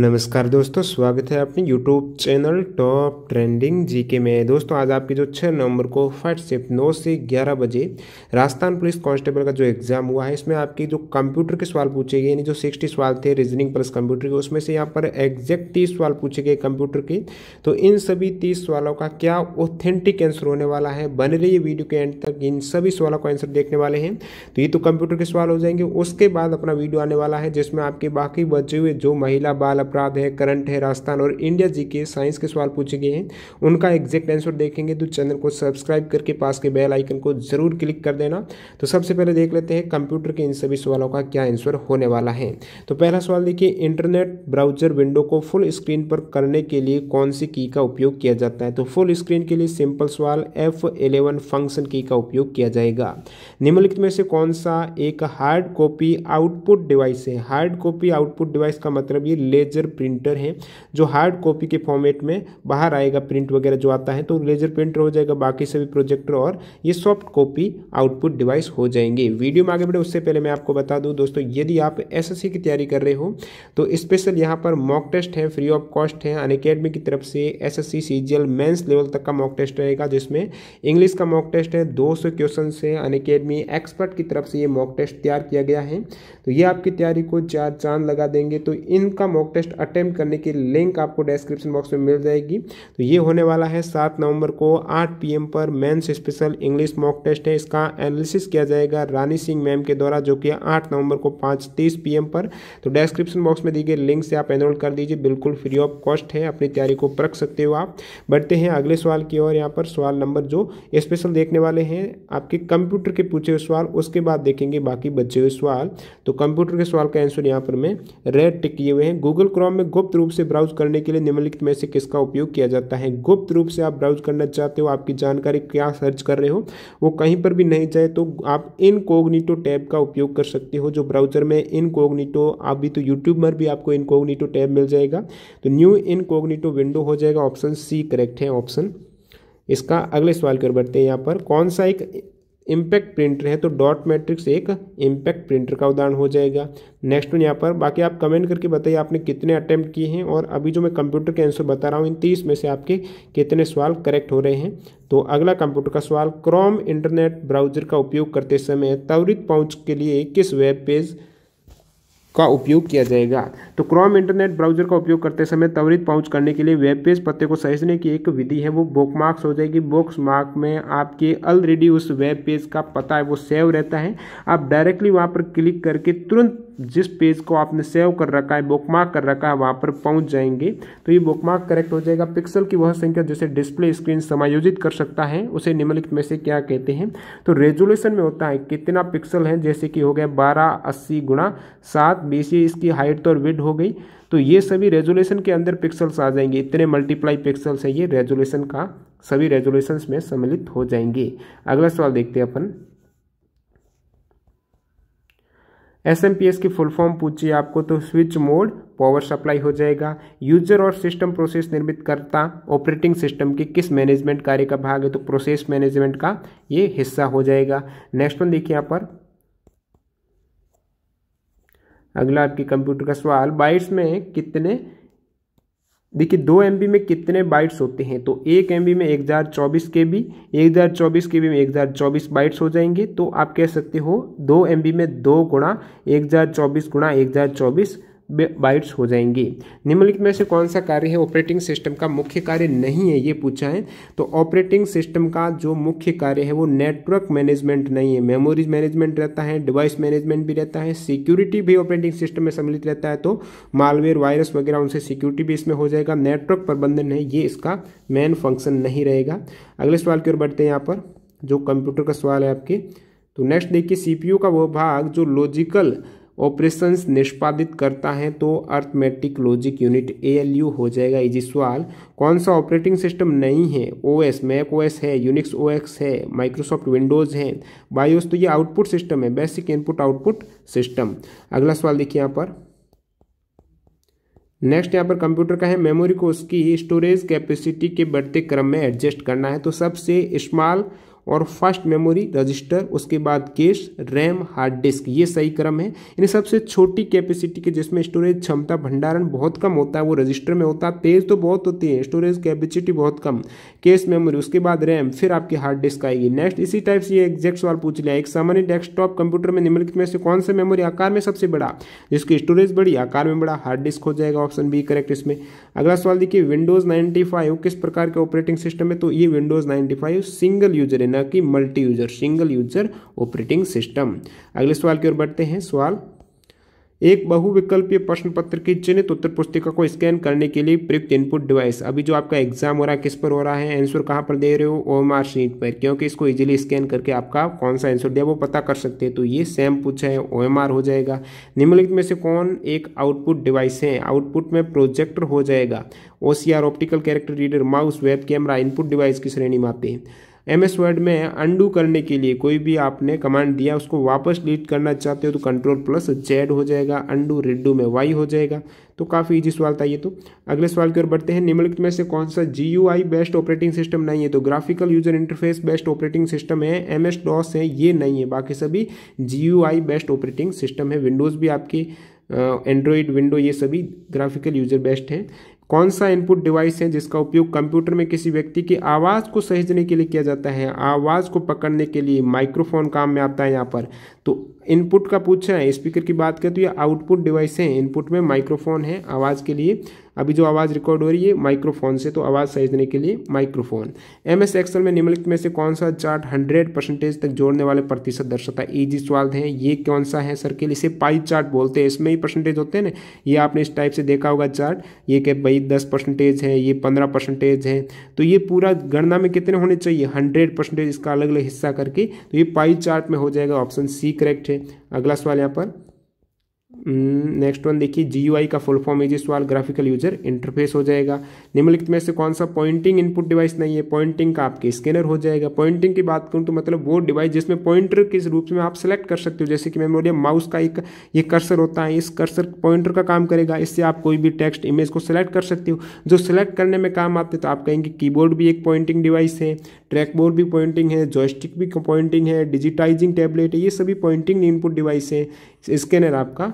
नमस्कार दोस्तों स्वागत है अपने YouTube channel top trending GK में दोस्तों आज आपकी जो छः नवंबर को फर्स्ट शिफ्ट नौ से ग्यारह बजे राजस्थान पुलिस कांस्टेबल का जो एग्ज़ाम हुआ है इसमें आपकी जो कंप्यूटर के सवाल पूछे गए यानी जो सिक्सटी सवाल थे रीजनिंग प्लस कंप्यूटर के उसमें से यहाँ पर एग्जैक्ट तीस सवाल पूछे गए कंप्यूटर के तो इन सभी तीस सवालों का क्या ऑथेंटिक आंसर होने वाला है बन रही है वीडियो के एंड तक इन सभी सवालों का आंसर देखने वाले हैं तो ये तो कंप्यूटर के सवाल हो जाएंगे उसके बाद अपना वीडियो आने वाला है जिसमें आपके बाकी बचे हुए जो महिला बाल अपराध है करंट है राजस्थान और इंडिया जी के साइंस के सवाल पूछे गए हैं उनका एग्जैक्ट आंसर देखेंगे तो चैनल को सब्सक्राइब करके पास के बेल आइकन को जरूर क्लिक कर देना तो सबसे पहले देख लेते हैं कंप्यूटर के इन सभी सवालों का क्या आंसर होने वाला है तो पहला सवाल देखिए इंटरनेट ब्राउजर विंडो को फुल स्क्रीन पर करने के लिए कौन सी की का उपयोग किया जाता है तो फुल स्क्रीन के लिए सिंपल सवाल एफ एलेवन फंक्शन की का उपयोग किया जाएगा निम्नलिखित में से कौन सा एक हार्ड कॉपी आउटपुट डिवाइस है हार्ड कॉपी आउटपुट डिवाइस का मतलब ये लेजर लेजर प्रिंटर है जो हार्ड कॉपी के फॉर्मेट में बाहर आएगा प्रिंट वगैरह जो आता है तो लेजर प्रिंटर हो जाएगा बाकी सभी प्रोजेक्टर और ये सॉफ्ट कॉपी आउटपुट डिवाइस हो जाएंगे वीडियो में आगे बढ़े उससे पहले मैं आपको बता दूँ दोस्तों यदि आप एस की तैयारी कर रहे हो तो स्पेशल यहाँ पर मॉक टेस्ट है फ्री ऑफ कॉस्ट है अन की तरफ से एस एस सी लेवल तक का मॉक टेस्ट रहेगा जिसमें इंग्लिश का मॉक टेस्ट है 200 क्वेश्चन से अन एक्सपर्ट की तरफ से ये मॉक टेस्ट तैयार किया गया है तो ये आपकी तैयारी को चार चांद लगा देंगे तो इनका मॉक टेस्ट टेस्ट अटैम्प्ट करने की लिंक आपको डिस्क्रिप्शन बॉक्स में मिल जाएगी तो ये होने वाला है सात नवंबर को आठ पी पर mains special English mock test है इसका एनालिसिस किया जाएगा रानी सिंह मैम के द्वारा जो कि आठ नवंबर को पाँच तीस पर तो डिस्क्रिप्शन बॉक्स में दी गई लिंक से आप एनरोल कर दीजिए बिल्कुल फ्री ऑफ कॉस्ट है अपनी तैयारी को परख सकते हो आप बढ़ते हैं अगले सवाल की ओर यहाँ पर सवाल नंबर जो स्पेशल देखने वाले हैं आपके कंप्यूटर के पूछे हुए सवाल उसके बाद देखेंगे बाकी बचे हुए सवाल तो कंप्यूटर के सवाल का आंसर यहाँ पर मैं रेड टिक किए हुए हैं गूगल क्रोम में गुप्त रूप से ब्राउज करने के लिए निम्नलिखित में से किसका उपयोग किया जाता है गुप्त रूप से आप ब्राउज करना चाहते हो आपकी जानकारी क्या सर्च कर रहे हो वो कहीं पर भी नहीं जाए तो आप इनकोग्निटो टैब का उपयोग कर सकते हो जो ब्राउजर में इनकोग्निटो अभी तो यूट्यूब पर भी आपको इनकोग्निटो टैब मिल जाएगा तो न्यू इनकोग्निटो विंडो हो जाएगा ऑप्शन सी करेक्ट है ऑप्शन इसका अगले सवाल कर बढ़ते हैं यहाँ पर कौन सा एक इम्पैक्ट प्रिंटर है तो डॉट मैट्रिक्स एक इम्पैक्ट प्रिंटर का उदाहरण हो जाएगा नेक्स्ट वन यहाँ पर बाकी आप कमेंट करके बताइए आपने कितने अटैम्प्ट किए हैं और अभी जो मैं कंप्यूटर के आंसर बता रहा हूँ इन तीस में से आपके कितने सवाल करेक्ट हो रहे हैं तो अगला कंप्यूटर का सवाल क्रोम इंटरनेट ब्राउजर का उपयोग करते समय त्वरित पहुँच के लिए किस वेब पेज का उपयोग किया जाएगा तो क्रोम इंटरनेट ब्राउजर का उपयोग करते समय त्वरित पहुंच करने के लिए वेब पेज पते को सहेजने की एक विधि है वो बुक मार्क्स हो जाएगी बुक्स मार्क में आपके ऑलरेडी उस वेब पेज का पता है वो सेव रहता है आप डायरेक्टली वहाँ पर क्लिक करके तुरंत जिस पेज को आपने सेव कर रखा है बुकमार्क कर रखा है वहाँ पर पहुँच जाएंगे तो ये बुकमार्क करेक्ट हो जाएगा पिक्सल की वह संख्या जिसे डिस्प्ले स्क्रीन समायोजित कर सकता है उसे निम्नलिखित में से क्या कहते हैं तो रेजोल्यूशन में होता है कितना पिक्सल है जैसे कि हो गया बारह अस्सी गुणा सात बीस इसकी हाइट और विड हो गई तो ये सभी रेजोल्यूशन के अंदर पिक्सल्स आ जाएंगे इतने मल्टीप्लाई पिक्सल्स हैं ये रेजोल्यूशन का सभी रेजोल्यूशन में सम्मिलित हो जाएंगे अगला सवाल देखते हैं अपन एस की फुल फॉर्म पूछिए आपको तो स्विच मोड पावर सप्लाई हो जाएगा यूजर और सिस्टम प्रोसेस निर्मित करता ऑपरेटिंग सिस्टम के किस मैनेजमेंट कार्य का भाग है तो प्रोसेस मैनेजमेंट का ये हिस्सा हो जाएगा नेक्स्ट वन देखिए यहाँ पर अगला आपके कंप्यूटर का सवाल बाइट्स में कितने देखिए दो एम में कितने बाइट्स होते हैं तो एक एम में एक हज़ार चौबीस के बी एक हज़ार चौबीस के बी में एक हज़ार चौबीस बाइट्स हो जाएंगे तो आप कह सकते हो दो एम में दो गुणा एक हज़ार चौबीस गुणा एक हज़ार चौबीस बाइट्स हो जाएंगे निम्नलिखित में से कौन सा कार्य है ऑपरेटिंग सिस्टम का मुख्य कार्य नहीं है ये पूछा है तो ऑपरेटिंग सिस्टम का जो मुख्य कार्य है वो नेटवर्क मैनेजमेंट नहीं है मेमोरीज मैनेजमेंट रहता है डिवाइस मैनेजमेंट भी रहता है सिक्योरिटी भी ऑपरेटिंग सिस्टम में सम्मिलित रहता है तो मालवेयर वायरस वगैरह उनसे सिक्योरिटी भी इसमें हो जाएगा नेटवर्क प्रबंधन है ये इसका मेन फंक्शन नहीं रहेगा अगले सवाल की ओर बढ़ते हैं यहाँ पर जो कंप्यूटर का सवाल है आपके तो नेक्स्ट देखिए सीपीयू का वो भाग जो लॉजिकल ऑपरेशंस निष्पादित करता है तो अर्थमेटिक लॉजिक यूनिट ए हो जाएगा इजी सवाल कौन सा ऑपरेटिंग सिस्टम नहीं है ओएस मैक ओएस है यूनिक्स ओएक्स है माइक्रोसॉफ्ट विंडोज़ है बायोस तो ये आउटपुट सिस्टम है बेसिक इनपुट आउटपुट सिस्टम अगला सवाल देखिए यहाँ पर नेक्स्ट यहाँ पर कंप्यूटर का है मेमोरी को उसकी स्टोरेज कैपेसिटी के बढ़ते क्रम में एडजस्ट करना है तो सबसे स्मॉल और फर्स्ट मेमोरी रजिस्टर उसके बाद केश रैम हार्ड डिस्क ये सही क्रम है यानी सबसे छोटी कैपेसिटी के जिसमें स्टोरेज क्षमता भंडारण बहुत कम होता है वो रजिस्टर में होता है तेज तो बहुत होती है स्टोरेज कैपेसिटी बहुत कम केश मेमोरी उसके बाद रैम फिर आपकी हार्ड डिस्क आएगी नेक्स्ट इसी टाइप से एग्जैक्ट सवाल पूछ लिया एक सामान्य डेस्कटॉप कंप्यूटर में निम्नलिखित में से कौन सा मेमोरी आकार में सबसे बड़ा जिसकी स्टोरेज बड़ी आकार में बड़ा हार्ड डिस्क हो जाएगा ऑप्शन बी करेक्ट इसमें अगला सवाल देखिए विंडोज नाइन्टी किस प्रकार के ऑपरेटिंग सिस्टम है तो ये विंडोज नाइन्टी सिंगल यूजर है ना कि multi user single user operating system अगले सवाल की ओर बढ़ते हैं सवाल एक बहुविकल्पीय प्रश्न पत्र की चिन्हित उत्तर पुस्तिका को स्कैन करने के लिए प्रयुक्त इनपुट डिवाइस अभी जो आपका एग्जाम हो रहा है किस पर हो रहा है आंसर कहाँ पर दे रहे हो ओम आर शीट पर क्योंकि इसको इजीली स्कैन करके आपका कौन सा आंसर दिया वो पता कर सकते हैं तो ये सेम पूछा है ओ एम आर हो जाएगा निम्नलिखित में से कौन एक आउटपुट डिवाइस है आउटपुट में प्रोजेक्टर हो जाएगा O C R optical character reader mouse web camera input device की श्रेणी में आते हैं एम एस वर्ड में अंडू करने के लिए कोई भी आपने कमांड दिया उसको वापस डिलीट करना चाहते हो तो कंट्रोल प्लस जेड हो जाएगा अंडू रेडू में वाई हो जाएगा तो काफ़ी ईजी सवाल था ये तो अगले सवाल की ओर बढ़ते हैं निम्नलिखित में से कौन सा G U I best operating system नहीं है तो graphical user interface best operating system है एम एस डॉस है ये नहीं है बाकी सभी G U I best operating system है विंडोज़ भी आपकी एंड्रॉयड विंडो ये सभी ग्राफिकल यूजर बेस्ट हैं कौन सा इनपुट डिवाइस है जिसका उपयोग कंप्यूटर में किसी व्यक्ति की आवाज़ को सहेजने के लिए किया जाता है आवाज़ को पकड़ने के लिए माइक्रोफोन काम में आता है यहाँ पर तो इनपुट का पूछ रहा है स्पीकर की बात करें तो ये आउटपुट डिवाइस है इनपुट में माइक्रोफोन है आवाज़ के लिए अभी जो आवाज़ रिकॉर्ड हो रही है माइक्रोफोन से तो आवाज़ सहेजने के लिए माइक्रोफोन एम एस एक्सल में निम्नलिखित में से कौन सा चार्ट हंड्रेड परसेंटेज तक जोड़ने वाले प्रतिशत दर्शाता है ईजी सवाल है ये कौन सा है सर्किल इसे पाई चार्ट बोलते हैं इसमें ही परसेंटेज होते हैं ना ये आपने इस टाइप से देखा होगा चार्ट ये कह भाई दस परसेंटेज है ये पंद्रह परसेंटेज है तो ये पूरा गणना में कितने होने चाहिए हंड्रेड परसेंटेज इसका अलग अलग हिस्सा करके तो ये पाई चार्ट में हो जाएगा ऑप्शन सी करेक्ट है अगला सवाल यहाँ पर नेक्स्ट हम्म, वन देखिए जी का फुल फॉर्म इजी सवाल ग्राफिकल यूजर इंटरफेस हो जाएगा निम्नलिखित में से कौन सा पॉइंटिंग इनपुट डिवाइस नहीं है पॉइंटिंग का आपके स्कैनर हो जाएगा पॉइंटिंग की बात करूँ तो मतलब वो डिवाइस जिसमें पॉइंटर किस रूप में आप सेलेक्ट कर सकते हो जैसे कि मैंने बोलिया माउस का एक ये कर्सर होता है इस कर्सर पॉइंटर का, का काम करेगा इससे आप कोई भी टेक्स्ट इमेज को सिलेक्ट कर सकते हो जो सिलेक्ट करने में काम आते तो आप कहेंगे कीबोर्ड भी एक पॉइंटिंग डिवाइस है ट्रैक बोर्ड भी पॉइंटिंग है जॉयस्टिक भी पॉइंटिंग है डिजिटाइजिंग टैबलेट है ये सभी पॉइंटिंग इनपुट डिवाइस है स्कैनर आपका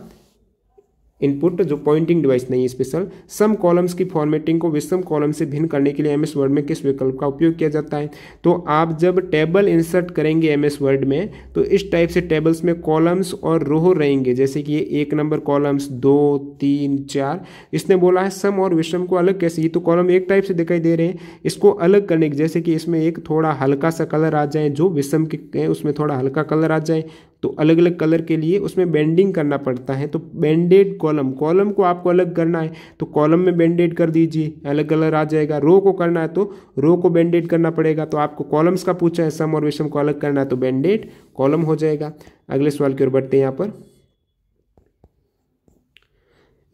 इनपुट जो पॉइंटिंग डिवाइस नहीं है स्पेशल सम कॉलम्स की फॉर्मेटिंग को विषम कॉलम से भिन्न करने के लिए एम एस वर्ड में किस विकल्प का उपयोग किया जाता है तो आप जब टेबल इंसर्ट करेंगे एमएस वर्ड में तो इस टाइप से टेबल्स में कॉलम्स और रोह रहेंगे जैसे कि ये एक नंबर कॉलम्स दो तीन चार इसने बोला है सम और विषम को अलग कैसे ये तो कॉलम एक टाइप से दिखाई दे रहे हैं इसको अलग करने के जैसे कि इसमें एक थोड़ा हल्का सा कलर आ जाए जो विषम के उसमें थोड़ा हल्का कलर आ जाए तो अलग अलग कलर के लिए उसमें बेंडिंग करना पड़ता है तो बेंडेड कॉलम कॉलम को आपको अलग करना है तो कॉलम में बेंडेड कर दीजिए अलग कलर आ जाएगा रो को करना है तो रो को बेंडेड करना पड़ेगा तो आपको कॉलम्स का पूछा है सम और विषम को अलग करना है तो बेंडेड कॉलम हो जाएगा अगले सवाल की ओर बढ़ते हैं यहाँ पर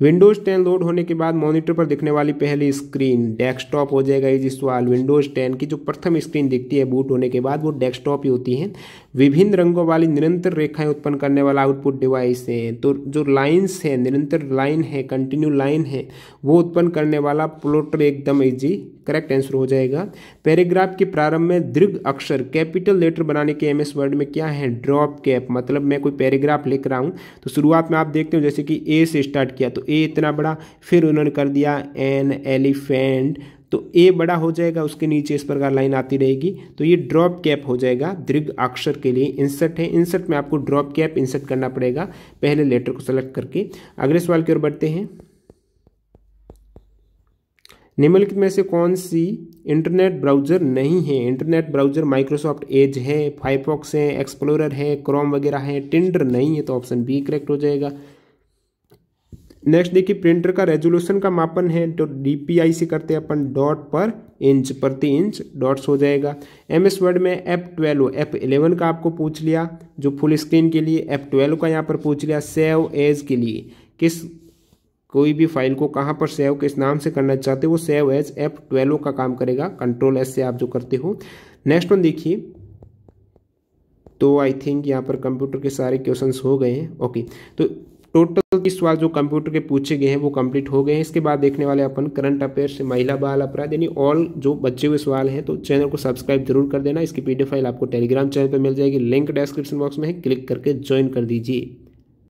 विंडोज़ 10 लोड होने के बाद मॉनिटर पर दिखने वाली पहली स्क्रीन डेस्कटॉप हो जाएगा इस सवाल विंडोज़ 10 की जो प्रथम स्क्रीन दिखती है बूट होने के बाद वो डेस्कटॉप ही होती है विभिन्न रंगों वाली निरंतर रेखाएं उत्पन्न करने वाला आउटपुट डिवाइस है तो जो लाइन्स है निरंतर लाइन है कंटिन्यू लाइन है वो उत्पन्न करने वाला प्लोटर एकदम ईजी करेक्ट आंसर हो जाएगा पैराग्राफ के प्रारंभ में दीर्घ अक्षर कैपिटल लेटर बनाने के एमएस वर्ड में क्या है ड्रॉप कैप मतलब मैं कोई पैराग्राफ लिख रहा हूँ तो शुरुआत में आप देखते हो जैसे कि ए से स्टार्ट किया तो ए इतना बड़ा फिर उन्होंने कर दिया एन एलिफेंट तो ए बड़ा हो जाएगा उसके नीचे इस प्रकार लाइन आती रहेगी तो ये ड्रॉप कैप हो जाएगा दीर्घ अक्षर के लिए इंसर्ट है इंसर्ट में आपको ड्रॉप कैप इंसर्ट करना पड़ेगा पहले लेटर को सेलेक्ट करके अगले सवाल की ओर बढ़ते हैं निम्नलिखित में से कौन सी इंटरनेट ब्राउज़र नहीं है इंटरनेट ब्राउज़र माइक्रोसॉफ्ट एज है फाइफॉक्स है एक्सप्लोरर है क्रोम वगैरह है टिंडर नहीं है तो ऑप्शन बी करेक्ट हो जाएगा नेक्स्ट देखिए प्रिंटर का रेजोल्यूशन का मापन है तो डीपीआई से करते हैं अपन डॉट पर इंच प्रति इंच डॉट्स हो जाएगा एम एस वर्ड में एफ ट्वेल्व एफ इलेवन का आपको पूछ लिया जो फुल स्क्रीन के लिए एफ ट्वेल्व का यहाँ पर पूछ लिया सेव एज के लिए किस कोई भी फाइल को कहाँ पर सेव किस नाम से करना चाहते हो सेव एज एफ ट्वेल्व का काम करेगा कंट्रोल एस से आप जो करते हो नेक्स्ट वन देखिए तो आई थिंक यहाँ पर कंप्यूटर के सारे क्वेश्चन हो गए हैं ओके तो टोटल छब्बीस सवाल जो कंप्यूटर के पूछे गए हैं वो कंप्लीट हो गए हैं इसके बाद देखने वाले अपन करंट अफेयर से महिला बाल अपराध यानी ऑल जो बचे हुए सवाल हैं तो चैनल को सब्सक्राइब जरूर कर देना इसकी पी फाइल आपको टेलीग्राम चैनल पर मिल जाएगी लिंक डिस्क्रिप्शन बॉक्स में है क्लिक करके ज्वाइन कर दीजिए